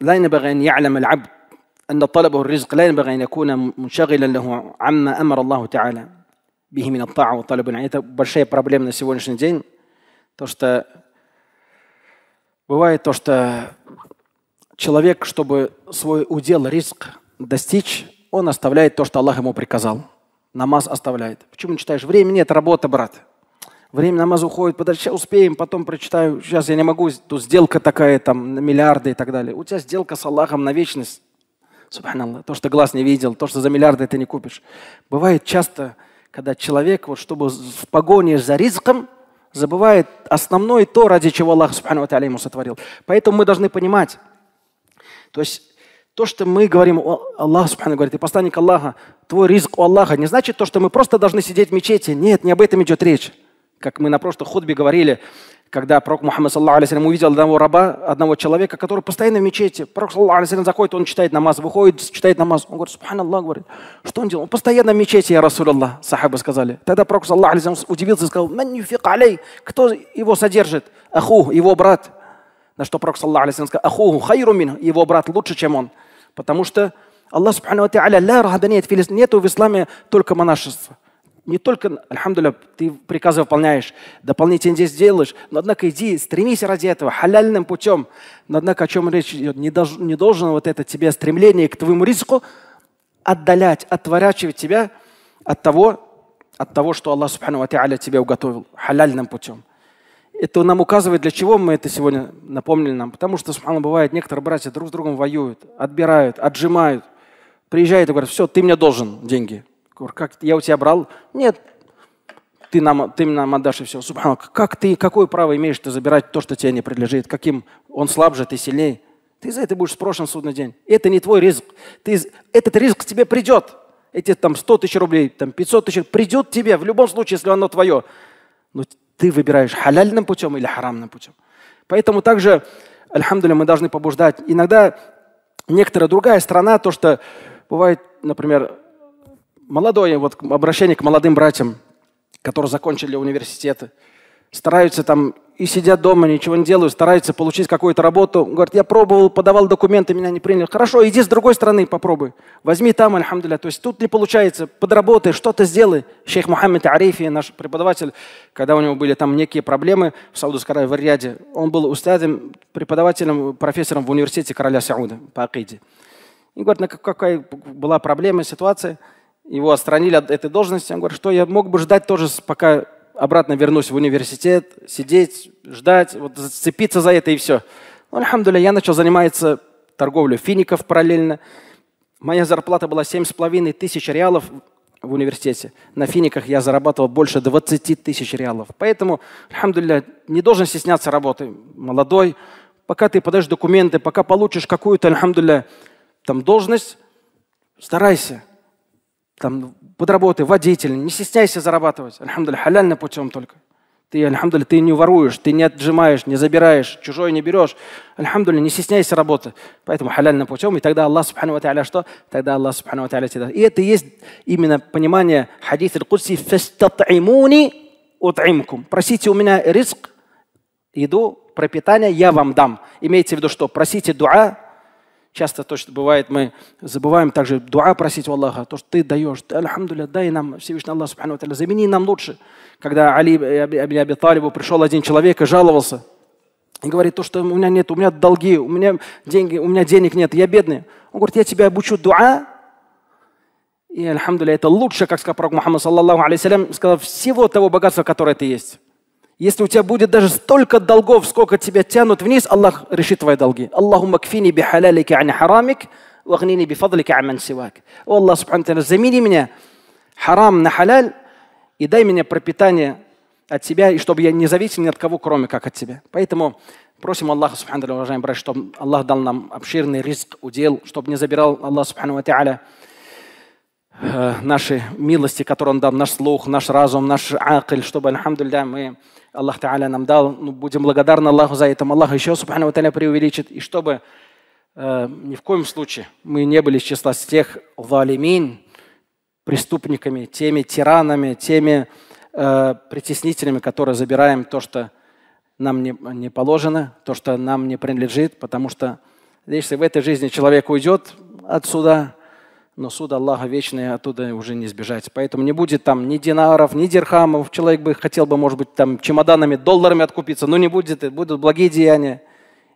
لا ينبغي أن يعلم العبد أن طلبه الرزق لا ينبغي أن يكون منشغلا له عما أمر الله تعالى به من الطاعة وطلب العلم. Это большая проблема на сегодняшний день. То, что бывает то, что человек, чтобы свой удел, риск достичь, он оставляет то, что Аллах ему приказал. Намаз оставляет. Почему не читаешь? Времени нет, работа, брат. Время намаза уходит, подожди, сейчас успеем, потом прочитаю, сейчас я не могу, тут сделка такая, там, на миллиарды и так далее. У тебя сделка с Аллахом на вечность. Субханаллах, то, что глаз не видел, то, что за миллиарды ты не купишь. Бывает часто, когда человек, вот, чтобы в погоне за риском, забывает основное то, ради чего Аллах Субхану ему сотворил. Поэтому мы должны понимать, то есть то, что мы говорим, Аллах Субхану говорит, ты посланник Аллаха, твой риск у Аллаха, не значит то, что мы просто должны сидеть в мечети. Нет, не об этом идет речь. Как мы на прошлом ходбе говорили, когда пророк Мухаммад саллаху увидел одного раба, одного человека, который постоянно в мечети. Пророк саллаху алейхи заходит, он читает намаз, выходит, читает намаз. Он говорит, субханаллах, говорит, что он делал? Он постоянно в мечети, я Аллах, сахабы сказали. Тогда пророк саллаху удивился и сказал, алей, кто его содержит? Аху, его брат. На что пророк саллаху сказал, аху, хайрумин, его брат лучше, чем он. Потому что Аллах субхану ва та'аля, ла нету в исламе только монашества не только, альхамдуля, ты приказы выполняешь, дополнительно здесь делаешь, но однако иди, стремись ради этого, халяльным путем. Но однако о чем речь идет? Не, дож, не должно вот это тебе стремление к твоему риску отдалять, отворачивать тебя от того, от того, что Аллах Субхану Ва тебе уготовил халяльным путем. Это нам указывает, для чего мы это сегодня напомнили нам. Потому что, субхану, бывает, некоторые братья друг с другом воюют, отбирают, отжимают. Приезжают и говорят, все, ты мне должен деньги. Говорю, как я у тебя брал? Нет, ты нам, ты нам отдашь и все. Субханак, как ты, какое право имеешь ты забирать то, что тебе не принадлежит? Каким он слабже, ты сильнее? Ты за это будешь спрошен в судный день. Это не твой риск. Ты, этот риск к тебе придет. Эти там 100 тысяч рублей, там 500 тысяч придет тебе в любом случае, если оно твое. Но ты выбираешь халяльным путем или харамным путем. Поэтому также, альхамдуля, мы должны побуждать. Иногда некоторая другая страна, то, что бывает, например, молодое, вот обращение к молодым братьям, которые закончили университеты, стараются там и сидят дома, ничего не делают, стараются получить какую-то работу. Говорит, я пробовал, подавал документы, меня не приняли. Хорошо, иди с другой стороны попробуй. Возьми там, альхамдуля. То есть тут не получается, подработай, что-то сделай. Шейх Мухаммед Арифи, наш преподаватель, когда у него были там некие проблемы в Саудовской Аравии, в Риаде, он был устадом, преподавателем, профессором в университете короля Сауда по Акиде. И говорит, на «Ну, какая была проблема, ситуация – его отстранили от этой должности. Он говорит, что я мог бы ждать тоже, пока обратно вернусь в университет, сидеть, ждать, вот зацепиться за это и все. Ну, альхамдуля, я начал заниматься торговлей фиников параллельно. Моя зарплата была 7,5 тысяч реалов в университете. На финиках я зарабатывал больше 20 тысяч реалов. Поэтому, альхамдулля, не должен стесняться работы. Молодой, пока ты подаешь документы, пока получишь какую-то, альхамдулля, там должность, старайся там, подработай, водитель, не стесняйся зарабатывать. Альхамдуль, халяльным путем только. Ты, альхамдуль, ты не воруешь, ты не отжимаешь, не забираешь, чужой не берешь. Альхамдуль, не стесняйся работы. Поэтому халяльным путем, и тогда Аллах, субхану ва та'аля, что? Тогда Аллах, субхану ва та'аля, тебя. И это есть именно понимание хадиса аль-Кудси «Фастат'имуни ут'iмкум». Просите у меня риск, еду, пропитание, я вам дам. Имейте в виду, что просите дуа, часто то, что бывает, мы забываем также дуа просить у Аллаха, то, что ты даешь, аль-хамдуля, дай нам, Всевышний Аллах, субхану замени нам лучше. Когда Али Аби, Аби Талибу пришел один человек и жаловался, и говорит, то, что у меня нет, у меня долги, у меня деньги, у меня денег нет, я бедный. Он говорит, я тебя обучу дуа, и, аль это лучше, как сказал пророк Мухаммад, саллаллаху алейсалям, сказал, всего того богатства, которое ты есть. Если у тебя будет даже столько долгов, сколько тебя тянут вниз, Аллах решит твои долги. Аллаху макфини би халялики ани харамик, вагнини би фадлики аман сивак. О Аллах, субхану замени меня харам на халяль и дай мне пропитание от тебя, и чтобы я не зависел ни от кого, кроме как от тебя. Поэтому просим Аллаха, субхану уважаемые братья, чтобы Аллах дал нам обширный риск, удел, чтобы не забирал Аллах, субхану ва Э, нашей милости, которые Он дал, наш слух, наш разум, наш акль, чтобы, альхамдулля, мы, Аллах Та'аля нам дал, ну, будем благодарны Аллаху за это. Аллах еще, субхану Та'аля, преувеличит. И чтобы э, ни в коем случае мы не были из числа тех валимин, преступниками, теми тиранами, теми э, притеснителями, которые забираем то, что нам не, не положено, то, что нам не принадлежит, потому что если в этой жизни человек уйдет отсюда – но суд Аллаха вечный оттуда уже не сбежать. Поэтому не будет там ни динаров, ни дирхамов. Человек бы хотел бы, может быть, там чемоданами, долларами откупиться, но не будет. Будут благие деяния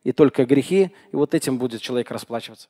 и только грехи. И вот этим будет человек расплачиваться.